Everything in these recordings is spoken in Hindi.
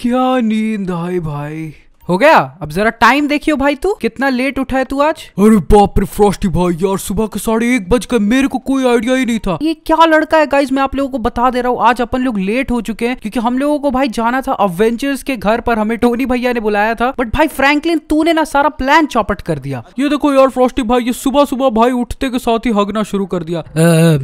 क्या नींद आई भाई हो गया अब जरा टाइम देखियो भाई तू कितना लेट उठा है तू आज अरे बाप रे फ्रॉस्टी भाई यार सुबह के साढ़े एक बज गए मेरे को कोई आइडिया ही नहीं था ये क्या लड़का है गाइज मैं आप लोगों को बता दे रहा हूँ आज अपन लोग लेट हो चुके हैं क्योंकि हम लोगों को भाई जाना था अवेंचर्स के घर पर हमें टोनी भैया ने बुलाया था बट भाई फ्रैंकलिन तूने ना सारा प्लान चौपट कर दिया ये देखो यार फ्रॉस्टी भाई ये सुबह सुबह भाई उठते के साथ ही हगना शुरू कर दिया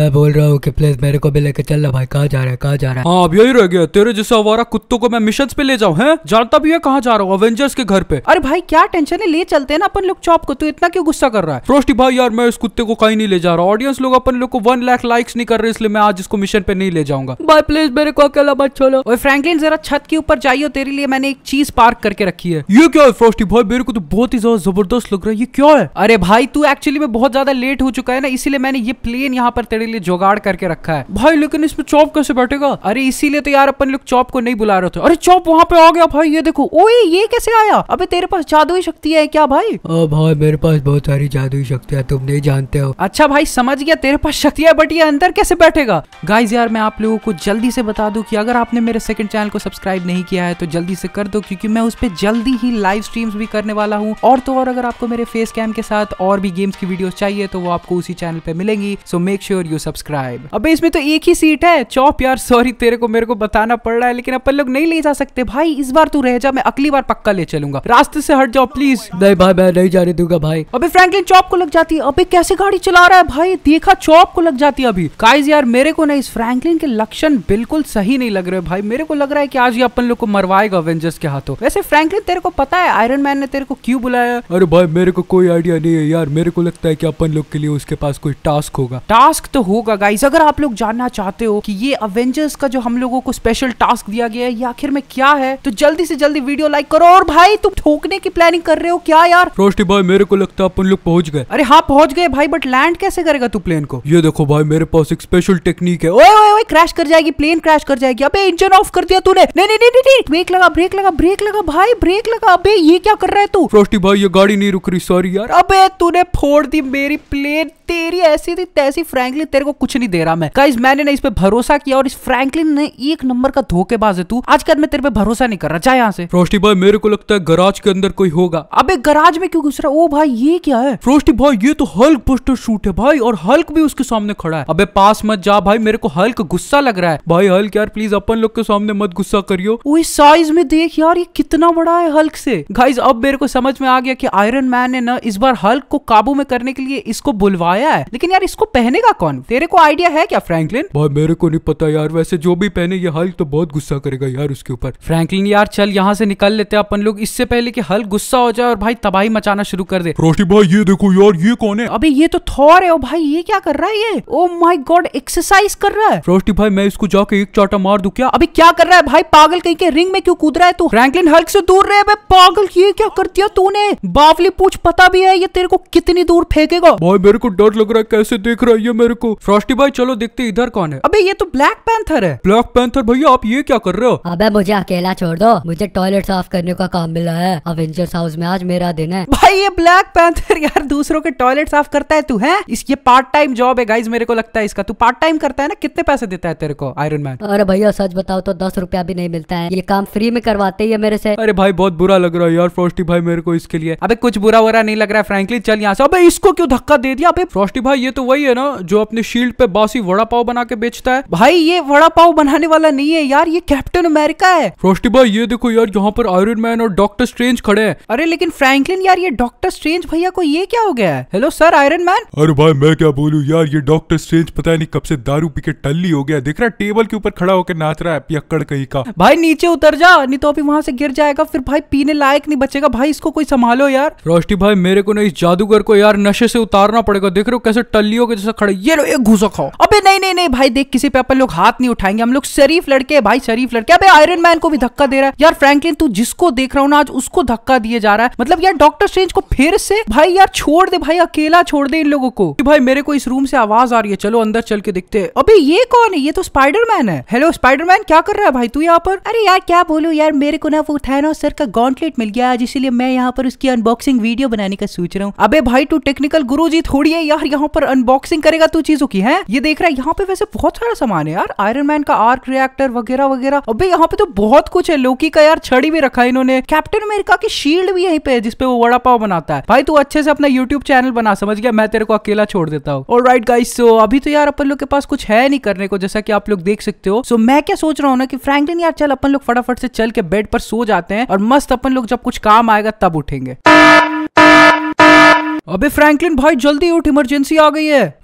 मैं बोल रहा हूँ की प्लीज मेरे को भी लेके चल रहा भाई कहा जा रहा है कहा जा रहा है हाँ, अब यही रह गया तेरे जैसे हमारा कुत्तों को मैं मिशन पे ले जाऊँ है जानता भी है कहाँ जा रहा हूँ अवेंजर्स उसके घर पे अरे भाई क्या टेंशन है ले चलते हैं ना अपन लोग चौप को तू इतना क्यों गुस्सा कर रहा है फ्रोस्टी भाई यार मैं इस कुत्ते को कहीं नहीं ले जा रहा ऑडियंस लोग अपन लोग को वन लाख लाइक्स नहीं कर रहे इसलिए मैं आज इसको मिशन पे नहीं ले जाऊंगा भाई प्लीज मेरे को अकेला मत छोड़ो और फ्रैंकलिन जरा छत के ऊपर जाइयो तेरे लिए मैंने एक चीज पार्क करके रखी है ये क्या है फ्रोस्टी भाई मेरे को तो बहुत ही ज्यादा जबरदस्त लग रहा है ये क्या है अरे भाई तू एक्चुअली में बहुत ज्यादा लेट हो चुका है ना इसीलिए मैंने ये प्लेन यहाँ पर तेरे लिए जोगाड़ करके रखा है भाई लेकिन इसमें चौप कैसे बैठेगा अरे इसीलिए तो यार अपन लोग चौप को नहीं बुला रहे थे अरे चौप वहाँ पे आ गया भाई ये देखो ओए ये कैसे आया अबे तेरे पास जादुई शक्ति है क्या भाई ओ भाई मेरे पास बहुत सारी जादुई शक्तियाँ तुम नहीं जानते हो अच्छा भाई समझ गया तेरे पास शक्तियाँ बट ये अंदर कैसे बैठेगा गाइज यार मैं आप लोगों को जल्दी से बता दूं कि अगर आपने मेरे सेकंड चैनल को सब्सक्राइब नहीं किया है तो जल्दी से कर दो क्योंकि मैं उस पर जल्दी ही लाइव स्ट्रीम्स भी करने वाला हूँ और तो और अगर आपको मेरे फेस कैम के साथ और भी गेम्स की वीडियो चाहिए तो वो आपको उसी चैनल पे मिलेंगी so make sure you subscribe अब इसमें तो एक ही सीट है चौप यार सॉरी तेरे को मेरे को बताना पड़ रहा है लेकिन अपन लोग नहीं ले जा सकते भाई इस बार तू रह जा मैं अगली बार पक्का ले चलूंगा रास्ते से हट जाओ प्लीज नहीं भाई मैं नहीं जाने दूंगा भाई अभी फ्रैंकलिन चौप को लग जाती है अभी कैसे गाड़ी चला रहा है भाई देखा चौप को लग जाती है अभी काइज यार मेरे को नहीं इस फ्रैंकलिन के लक्षण बिल्कुल सही नहीं लग रहे भाई मेरे को लग रहा है की आज ये अपन लोग को मरवाएगा अवेंजर्स के हाथों वैसे फ्रेंकलिन तेरे को पता है आयरन मैन ने तेरे को क्यूँ बुलाया अरे भाई मेरे को कोई आइडिया नहीं है यार मेरे को लगता है की अपन लोग के लिए उसके पास कोई टास्क होगा टास्क तो होगा गाइज अगर आप लोग जानना चाहते हो की ये अवेंजर्स का जो हम लोगों को स्पेशल टास्क दिया गया है ये आखिर में क्या है तो जल्दी से जल्दी वीडियो लाइक करो और भाई भाई तुम ठोकने की प्लानिंग कर रहे हो क्या यार रोस्टी भाई मेरे को लगता है अपन लोग पहुंच गए अरे हाँ पहुंच गए भाई बट लैंड कैसे करेगा तू प्लेन को ये देखो भाई मेरे पास एक स्पेशल टेक्निक है ओए ओए ओए क्रैश कर जाएगी प्लेन क्रैश कर जाएगी अबे इंजन ऑफ कर दिया तूने नहीं नहीं नहीं नहीं ब्रेक लगा ब्रेक लगा ब्रेक लगा भाई ब्रेक लगा अबे ये क्या कर रहा है तू रोस्टी भाई ये गाड़ी नहीं रुक रही सॉरी यार अबे तूने फोड़ दी मेरी प्लेन तेरी ऐसी थी तैसी फ्रैंकलिन तेरे को कुछ नहीं दे रहा मैं गाइज मैंने ना इस पे भरोसा किया और इस फ्रैंकलिन ने एक नंबर का धोखेबाज है तू आज कल मैं तेरे पे भरोसा नहीं कर रहा चाहे यहाँ से फ्रोस्टी भाई मेरे को लगता है गराज के अंदर कोई होगा अब गराज में क्यों घुस रहा ओ भाई ये क्या है फ्रोस्टी भाई ये तो हल्क बुस्टर शूट है भाई और हल्क भी उसके सामने खड़ा है अबे पास मत जा भाई मेरे को हल्क गुस्सा लग रहा है भाई हल्क यार प्लीज अपन लोग के सामने मत गुस्सा करियो वो साइज में देख यार ये कितना बड़ा है हल्क से गाइज अब मेरे को समझ में आ गया की आयरन मैन ने ना इस बार हल्क को काबू में करने के लिए इसको बुलवाया आया है लेकिन यार इसको पहनेगा कौन तेरे को आइडिया है क्या फ्रैंकलिन भाई मेरे को नहीं पता यार वैसे जो भी पहने ये हल्क तो बहुत गुस्सा करेगा यार उसके ऊपर फ्रैंकलिन यार चल यहाँ से निकल लेते हैं अपन लोग इससे पहले की हल्क गुस्सा हो जाए और भाई तबाही मचाना शुरू कर दे रोटी भाई ये देखो यार ये कौन है अभी ये तो थौर है भाई ये क्या कर रहा है ये ओ माई गॉड एक्सरसाइज कर रहा है रोस्टी भाई मैं इसको जाके एक चाटा मार दू क्या अभी क्या कर रहा है भाई पागल कहीं के रिंग में क्यों कूद रहा है तू फ्रैंकलिन हल्क से दूर रहे पागल ये क्या कर दिया तूने बावली पूछ पता भी है ये तेरे को कितनी दूर फेंकेगा भाई मेरे को डर डर लग रहा है कैसे देख रहा है ये मेरे को फ्रॉस्टी भाई चलो देखते इधर कौन है अबे ये तो ब्लैक पैंथर है ब्लैक पैंथर भैया आप ये क्या कर रहे हो अबे मुझे अकेला छोड़ दो मुझे टॉयलेट साफ करने का काम मिला है अवेंजर्स हाउस में आज मेरा दिन है भाई ये ब्लैक पैंथर यार दूसरों के टॉयलेट साफ करता है तू है इसके पार्ट टाइम जॉब है गाइज मेरे को लगता है इसका तू पार्ट टाइम करता है ना कितने पैसे देता है तेरे को आयरन मैन अरे भैया सच बताओ तो दस रुपया भी नहीं मिलता है ये काम फ्री में करवाते ही है मेरे से अरे भाई बहुत बुरा लग रहा है यार फ्रॉस्टी भाई मेरे को इसके लिए अबे कुछ बुरा बुरा नहीं लग रहा है फ्रेंकली चल यहाँ से अबे इसको क्यों धक्का दे दिया अबे फ्रॉस्टी भाई ये तो वही है ना जो अपने शील्ड पे बासी वड़ा पाव बना के बेचता है भाई ये वड़ा पाव बनाने वाला नहीं है यार ये कैप्टन अमेरिका है फ्रॉस्टी भाई ये देखो यार यहाँ पर आयरन मैन और डॉक्टर स्ट्रेंज खड़े हैं अरे लेकिन फ्रैंकलिन यार ये डॉक्टर स्ट्रेंज भैया को ये क्या हो गया है हेलो सर आयरन मैन अरे भाई मैं क्या बोलूँ यार ये डॉक्टर स्ट्रेंज पता नहीं कब से दारू पी के टल्ली हो गया देख रहा है टेबल के ऊपर खड़ा होकर नाच रहा है पियक्कड़ कहीं का भाई नीचे उतर जा नहीं तो अभी वहाँ से गिर जाएगा फिर भाई पीने लायक नहीं बचेगा भाई इसको कोई संभालो यार फ्रॉस्टी भाई मेरे को ना इस जादूगर को यार नशे से उतारना पड़ेगा देख देख रहे हो कैसे टलियों के जैसे खड़े ये लो एक घुसा खाओ अबे नहीं नहीं नहीं भाई देख किसी पे अपन लोग हाथ नहीं उठाएंगे हम लोग शरीफ लड़के भाई शरीफ लड़के अबे आयरन मैन को भी धक्का दे रहा है यार फ्रैंकलिन तू जिसको देख रहा हूँ ना आज उसको धक्का दिए जा रहा है मतलब यार डॉक्टर स्ट्रेंज को फिर से भाई यार छोड़ दे भाई अकेला छोड़ दे इन लोगों को भाई मेरे को इस रूम से आवाज आ रही है चलो अंदर चल के देखते हैं अभी ये कौन है ये तो स्पाइडर मैन है हेलो स्पाइडर मैन क्या कर रहा है भाई तू यहाँ पर अरे यार क्या बोलू यार मेरे को ना वो उठाना सर का गॉन्टलेट मिल गया आज इसीलिए मैं यहाँ पर उसकी अनबॉक्सिंग वीडियो बनाने का सोच रहा हूँ अबे भाई तू टेक्निकल गुरु जी थोड़ी है यार यहाँ पर अनबॉक्सिंग करेगा तू चीजों की है ये देख रहा है यहाँ पे वैसे बहुत सारा सामान है यार आयरन मैन का आर्क रिएक्टर वगैरह वगैरह अबे यहाँ पे तो बहुत कुछ है लोकी का यार छड़ी भी रखा है इन्होंने कैप्टन अमेरिका की शील्ड भी यहीं पे है जिसपे वो वड़ा पाव बनाता है भाई तू अच्छे से अपना यूट्यूब चैनल बना समझ गया मैं तेरे को अकेला छोड़ देता हूँ और राइट गाइस सो अभी तो यार अपन लोग के पास कुछ है नहीं करने को जैसा की आप लोग देख सकते हो सो मैं क्या सोच रहा हूँ ना कि फ्रैंकलिन यार चल अपन लोग फटाफट से चल के बेड पर सो जाते हैं और मस्त अपन लोग जब कुछ काम आएगा तब उठेंगे अबे फ्रैंकलिन भाई जल्दी उठ इमरजेंसी आ गई है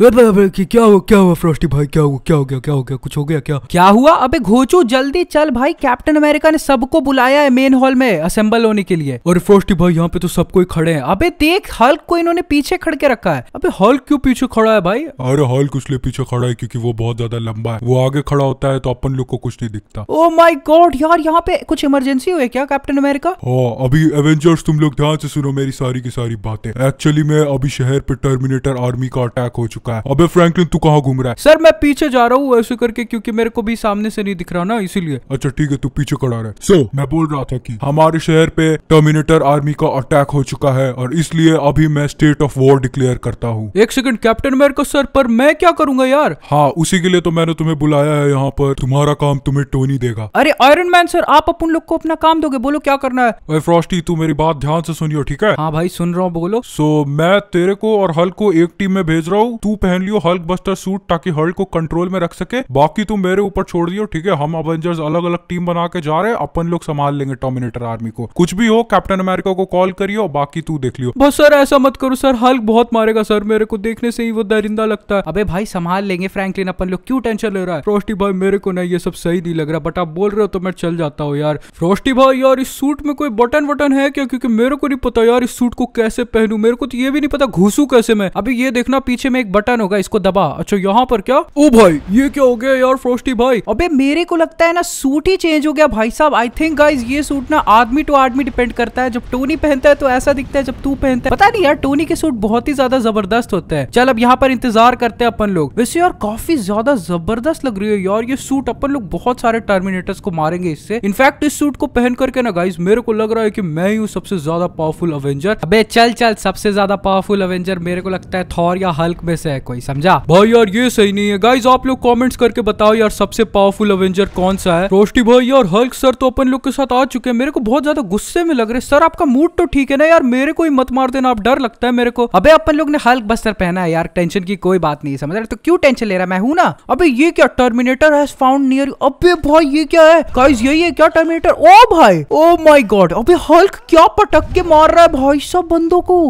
क्या हुआ क्या हुआ फ्रॉस्टी भाई क्या हुआ क्या हो गया क्या हो गया कुछ हो गया क्या क्या हुआ अबे घोचू जल्दी चल भाई कैप्टन अमेरिका ने सबको बुलाया है मेन हॉल में असेंबल होने के लिए और फ्रॉस्टी भाई यहाँ पे तो सबको ही खड़े हैं अबे देख हल्क को इन्होंने पीछे खड़ के रखा है अबे हल्क क्यों पीछे खड़ा है भाई अरे हल्क इसलिए पीछे खड़ा है क्योंकि वो बहुत ज्यादा लंबा है वो आगे खड़ा होता है तो अपन लोग को कुछ नहीं दिखता ओ माई गॉड यार यहाँ पे कुछ इमरजेंसी हुई क्या कैप्टन अमेरिका हाँ, अभी एवेंजर्स तुम लोग ध्यान से सुनो मेरी सारी की सारी बातें एक्चुअली में अभी शहर पे टर्मिनेटर आर्मी का अटैक हो चुका है अबे फ्रैंकलिन तू कहाँ घूम रहा है सर मैं पीछे जा रहा हूँ ऐसे करके क्योंकि मेरे को भी सामने से नहीं दिख रहा ना इसीलिए अच्छा ठीक है तू पीछे खड़ा रहे सो so, मैं बोल रहा था की हमारे शहर पे टर्मिनेटर आर्मी का अटैक हो चुका है और इसलिए अभी मैं स्टेट ऑफ वॉर डिक्लेयर करता हूँ एक सेकंड कैप्टन को सर पर मैं क्या करूंगा यार हाँ उसी के लिए तो मैंने तुम्हें बुलाया है यहाँ पर तुम्हारा काम तुम्हें टोनी देगा अरे आयरन मैन सर आप अपन लोग को अपना काम दोगे बोलो क्या करना है फ्रॉस्टी तू मेरी बात ध्यान से सुनियो ठीक है हाँ भाई सुन रहा हूँ बोलो सो so, मैं तेरे को और हल्क को एक टीम में भेज रहा हूँ तू पहन लियो हल्क बस्टर सूट ताकि हल्क को कंट्रोल में रख सके बाकी तू मेरे ऊपर छोड़ दियो ठीक है हम अवेंजर्स अलग अलग टीम बना के जा रहे हैं अपन लोग संभाल लेंगे टॉमिनेटर आर्मी को कुछ भी हो कैप्टन अमेरिका को कॉल करियो बाकी तू देख लियो बस सर ऐसा मत करो सर हल्क बहुत मारेगा सर मेरे को देखने से ही वो दरिंदा लगता है अबे भाई संभाल लेंगे फ्रैंकलिन अपन लोग क्यों टेंशन ले रहा है फ्रोस्टी भाई मेरे को ना ये सब सही नहीं लग रहा बट आप बोल रहे हो तो मैं चल जाता हूँ यार फ्रोस्टी भाई यार इस सूट में कोई बटन वटन है क्या क्योंकि मेरे को नहीं पता यार इस सूट को कैसे पहनू मेरे को तो ये भी नहीं पता घुसू कैसे मैं अभी ये देखना पीछे में एक बटन होगा इसको दबा अच्छा यहाँ पर क्या ओ भाई ये क्या हो गया यार फ्रोस्टी भाई अबे मेरे को लगता है ना सूट ही चेंज हो गया भाई साहब आई थिंक गाइज ये सूट ना आदमी टू आदमी डिपेंड करता है जब टोनी पहनता है तो ऐसा दिखता है जब तू पहनता है पता नहीं यार टोनी के सूट बहुत ही ज्यादा जबरदस्त होते हैं चल अब यहाँ पर इंतजार करते हैं अपन लोग वैसे यार काफी ज्यादा जबरदस्त लग रही है यार ये सूट अपन लोग बहुत सारे टर्मिनेटर्स को मारेंगे इससे इनफैक्ट इस सूट को पहन करके ना गाइज मेरे को लग रहा है की मैं ही हूँ सबसे ज्यादा पावरफुल अवेंजर अब चल चल सबसे ज्यादा ज्यादा पावरफुल अवेंजर मेरे को लगता है थॉर या हल्क में से है कोई समझा भाई यार ये सही नहीं है गाइज आप लोग कॉमेंट्स करके बताओ यार सबसे पावरफुल अवेंजर कौन सा है रोस्टी भाई और हल्क सर तो अपन लोग के साथ आ चुके हैं मेरे को बहुत ज्यादा गुस्से में लग रहे सर आपका मूड तो ठीक है ना यार मेरे को ही मत मार देना आप डर लगता है मेरे को अबे अपन लोग ने हल्क बस्तर पहना है यार टेंशन की कोई बात नहीं समझ रहे तो क्यों टेंशन ले रहा मैं हूं ना अबे ये क्या टर्मिनेटर हैज फाउंड नियर अबे भाई ये क्या है गाइस यही है क्या टर्मिनेटर ओ भाई ओ माय गॉड अबे हल्क क्या पटक के मार रहा है भाई सब बंदों को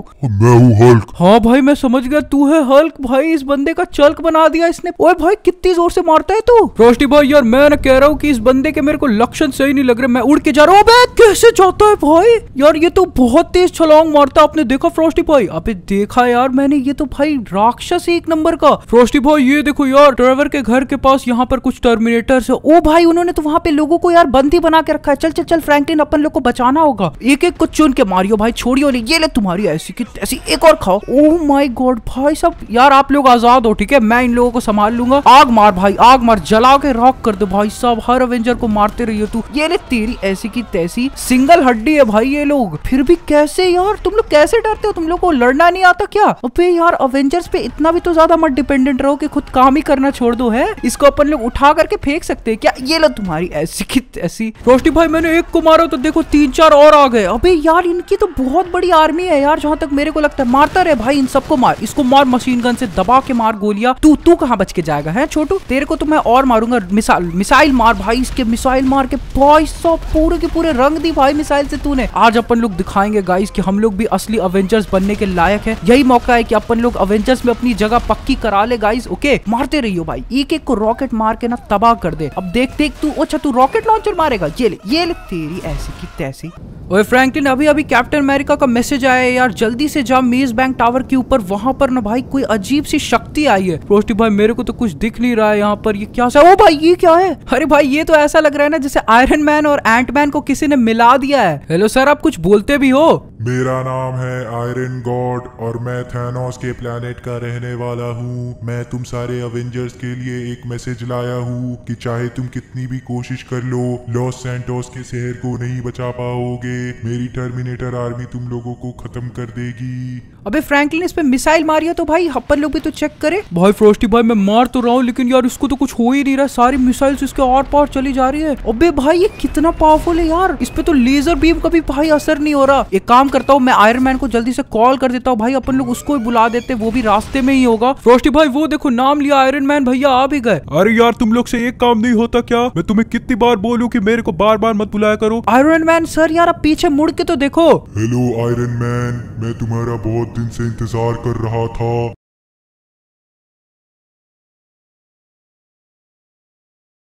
हूँ हल्क हाँ भाई मैं समझ गया तू है हल्क भाई इस बंदे का चल्क बना दिया इसने ओए भाई कितनी जोर से मारता है तू रोशनी भाई यार मैं ना कह रहा हूँ कि इस बंदे के मेरे को लक्षण सही नहीं लग रहे मैं उड़ के जा रहा हूँ कैसे जाता है भाई यार ये तो बहुत तेज छलांग मारता आपने देखा फ्रोस्टी भाई आप देखा यार मैंने ये तो भाई राक्षस एक नंबर का फ्रोस्टी भाई ये देखो यार ड्राइवर के घर के पास यहाँ पर कुछ टर्मिनेटर्स है ओ भाई उन्होंने तो वहाँ पे लोगों को यार बंदी बना के रखा है चल चल चल फ्रैंकलिन अपन लोग को बचाना होगा एक एक को चुन के मारियो भाई छोड़ियो नहीं ये ले तुम्हारी ऐसी की ऐसी एक और खाओ ओह माय गॉड भाई सब यार आप लोग आजाद हो ठीक है मैं इन लोगों को संभाल लूंगा आग मार भाई आग मार जला के रॉक कर दो भाई सब हर अवेंजर को मारते रहिए तू ये ले तेरी ऐसी की तैसी सिंगल हड्डी है भाई ये लोग फिर भी कैसे यार तुम लोग कैसे डरते हो तुम लोग को लड़ना नहीं आता क्या अबे यार अवेंजर्स पे इतना भी तो ज्यादा मत डिपेंडेंट रहो कि खुद काम ही करना छोड़ दो है इसको अपन लोग उठा करके फेंक सकते हैं क्या ये लो तुम्हारी ऐसी की तैसी रोशनी भाई मैंने एक को मारा तो देखो तीन चार और आ गए अबे यार इनकी तो बहुत बड़ी आर्मी है यार जहाँ तक मेरे को लगता फट मारता रहे भाई इन सबको मार इसको मार मशीन गन से दबा के मार गोलियां तू तू कहाँ बच के जाएगा है छोटू तेरे को तो मैं और मारूंगा मिसाइल मिसाइल मार भाई इसके मिसाइल मार के भाई सब पूरे के पूरे रंग दी भाई मिसाइल से तूने आज अपन लोग दिखाएंगे गाइस कि हम लोग भी असली अवेंजर्स बनने के लायक है यही मौका है कि अपन लोग अवेंजर्स में अपनी जगह पक्की करा ले गाइस ओके मारते रहियो भाई एक एक को रॉकेट मार के ना तबाह कर दे अब देख देख तू अच्छा तू रॉकेट लॉन्चर मारेगा ये ले ये ले तेरी ऐसी की तैसी ओए फ्रैंकलिन अभी अभी कैप्टन अमेरिका का मैसेज आया है यार जल्दी से जा मेज बैंक टावर के ऊपर वहां पर ना भाई कोई अजीब सी शक्ति आई है प्रोस्टिक भाई मेरे को तो कुछ दिख नहीं रहा है यहाँ पर ये क्या ओ भाई ये क्या है अरे भाई ये तो ऐसा लग रहा है ना जैसे आयरन मैन और एंट मैन को किसी ने मिला दिया है हेलो सर आप कुछ बोलते भी हो मेरा नाम है आयरन गॉड और मैं थैनोस के प्लेनेट का रहने वाला हूँ मैं तुम सारे अवेंजर्स के लिए एक मैसेज लाया हूँ कि चाहे तुम कितनी भी कोशिश कर लो लॉस सेंटोस के शहर को नहीं बचा पाओगे मेरी टर्मिनेटर आर्मी तुम लोगों को खत्म कर देगी अबे फ्रैंकलिन इस पे मिसाइल मारिया तो भाई हप्पर लोग भी तो चेक करे भाई फ्रोस्टी भाई मैं मार तो रहा हूँ लेकिन यार इसको तो कुछ हो ही नहीं रहा सारी मिसाइल्स इसके और पार चली जा रही है अबे भाई ये कितना पावरफुल है यार इस पे तो लेजर बीम का भी भाई असर नहीं हो रहा एक काम करता हूँ मैं आयरन मैन को जल्दी से कॉल कर देता हूँ भाई अपन लोग उसको बुला देते वो भी रास्ते में ही होगा फ्रोस्टी भाई वो देखो नाम लिया आयरन मैन भैया आ भी गए अरे यार तुम लोग से एक काम नहीं होता क्या मैं तुम्हें कितनी बार बोलूँ की मेरे को बार बार मत बुलाया करो आयरन मैन सर यार आप पीछे मुड़ के तो देखो हेलो आयरन मैन मैं तुम्हारा बहुत दिन से इंतजार कर रहा था